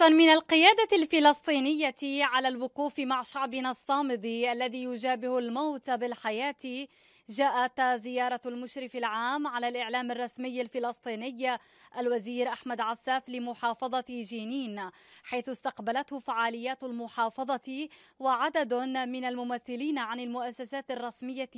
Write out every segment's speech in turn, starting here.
حرصا من القيادة الفلسطينية على الوقوف مع شعبنا الصامد الذي يجابه الموت بالحياة جاءت زيارة المشرف العام على الإعلام الرسمي الفلسطيني الوزير أحمد عساف لمحافظة جنين حيث استقبلته فعاليات المحافظة وعدد من الممثلين عن المؤسسات الرسمية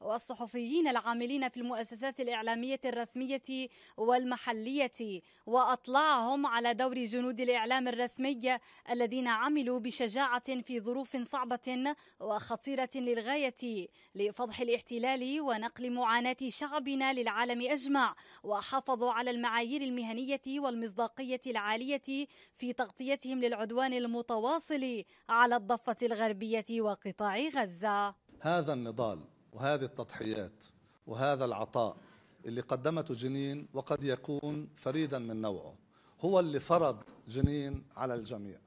والصحفيين العاملين في المؤسسات الإعلامية الرسمية والمحلية وأطلعهم على دور جنود الإعلام الرسمي الذين عملوا بشجاعة في ظروف صعبة وخطيرة للغاية لفضح الاحتلال العمل ونقل معاناة شعبنا للعالم أجمع وحافظوا على المعايير المهنية والمصداقية العالية في تغطيتهم للعدوان المتواصل على الضفة الغربية وقطاع غزة هذا النضال وهذه التضحيات وهذا العطاء اللي قدمته جنين وقد يكون فريدا من نوعه هو اللي فرض جنين على الجميع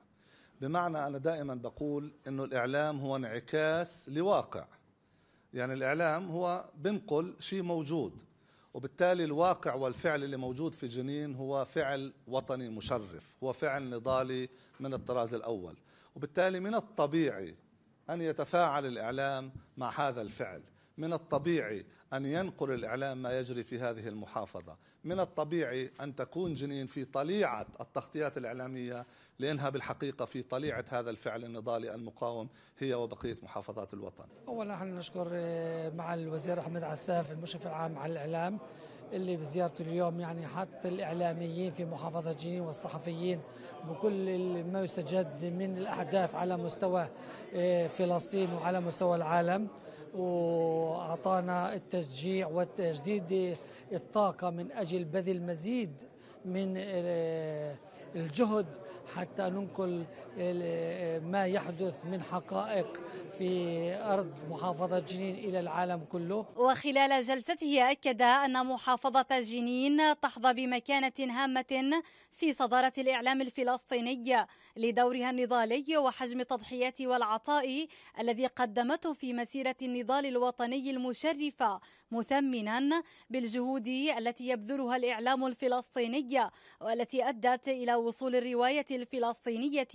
بمعنى أنا دائما بقول أنه الإعلام هو انعكاس لواقع يعني الإعلام هو بنقل شيء موجود وبالتالي الواقع والفعل اللي موجود في جنين هو فعل وطني مشرف هو فعل نضالي من الطراز الأول وبالتالي من الطبيعي أن يتفاعل الإعلام مع هذا الفعل من الطبيعي أن ينقل الإعلام ما يجري في هذه المحافظة من الطبيعي أن تكون جنين في طليعة التغطيات الإعلامية لأنها بالحقيقة في طليعة هذا الفعل النضالي المقاوم هي وبقية محافظات الوطن أولا نحن نشكر آه، مع الوزير أحمد عساف المشرف العام على الإعلام اللي بزيارته اليوم يعني حط الإعلاميين في محافظة جنين والصحفيين بكل ما يستجد من الأحداث على مستوى آه، فلسطين وعلى مستوى العالم وأعطانا التشجيع وتجديد الطاقة من أجل بذل مزيد من الجهد حتى ننقل ما يحدث من حقائق في أرض محافظة جنين إلى العالم كله وخلال جلسته أكد أن محافظة جنين تحظى بمكانة هامة في صدارة الإعلام الفلسطيني لدورها النضالي وحجم التضحيات والعطاء الذي قدمته في مسيرة النضال الوطني المشرفة مثمنا بالجهود التي يبذلها الإعلام الفلسطيني العربية والتي أدت إلى وصول الرواية الفلسطينية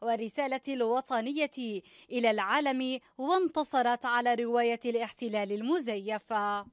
والرسالة الوطنية إلى العالم وانتصرت على رواية الاحتلال المزيف آه،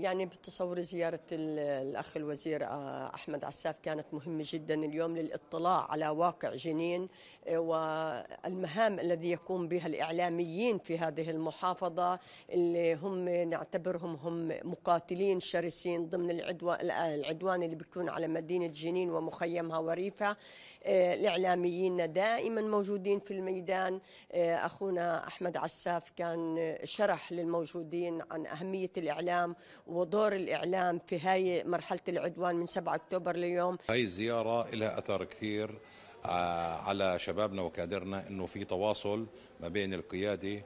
يعني بتصور زيارة الأخ الوزير آه، أحمد عساف كانت مهمة جدا اليوم للاطلاع على واقع جنين آه، والمهام الذي يقوم بها الإعلاميين في هذه المحافظة اللي هم نعتبرهم هم مقاتلين شرسين ضمن العدوان اللي بيكون على مدينة مدينة جنين ومخيمها وريفها آه، الإعلاميين دائما موجودين في الميدان آه، أخونا أحمد عساف كان آه، شرح للموجودين عن أهمية الإعلام ودور الإعلام في هاي مرحلة العدوان من 7 أكتوبر اليوم هاي الزيارة لها أثر كثير على شبابنا وكادرنا أنه في تواصل ما بين القيادة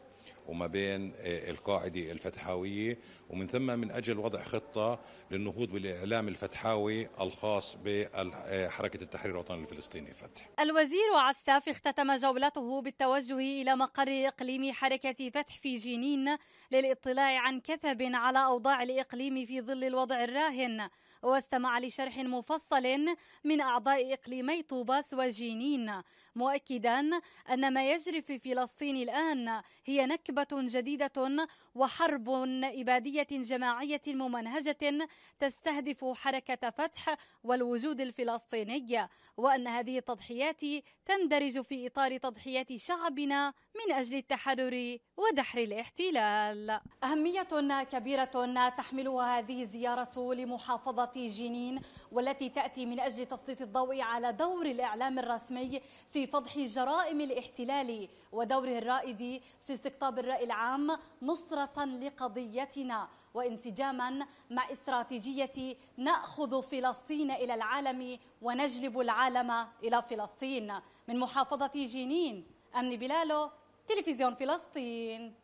وما بين آه، القاعدة الفتحاوية ومن ثم من أجل وضع خطة للنهوض بالإعلام الفتحاوي الخاص بحركة آه، التحرير الوطني الفلسطيني فتح الوزير عستاف اختتم جولته بالتوجه إلى مقر إقليم حركة فتح في جنين للاطلاع عن كثب على أوضاع الإقليم في ظل الوضع الراهن واستمع لشرح مفصل من أعضاء إقليمي طوباس وجنين مؤكدا أن ما يجري في فلسطين الآن هي نكبة حقبة جديدة وحرب إبادية جماعية ممنهجة تستهدف حركة فتح والوجود الفلسطيني وأن هذه التضحيات تندرج في إطار تضحيات شعبنا من أجل التحرر ودحر الاحتلال أهمية كبيرة تحملها هذه الزيارة لمحافظة جنين والتي تأتي من أجل تسليط الضوء على دور الإعلام الرسمي في فضح جرائم الاحتلال ودوره الرائد في استقطاب الرأي العام نصرة لقضيتنا وانسجاما مع استراتيجية نأخذ فلسطين إلى العالم ونجلب العالم إلى فلسطين من محافظة جنين أمن بلالو تلفزيون فلسطين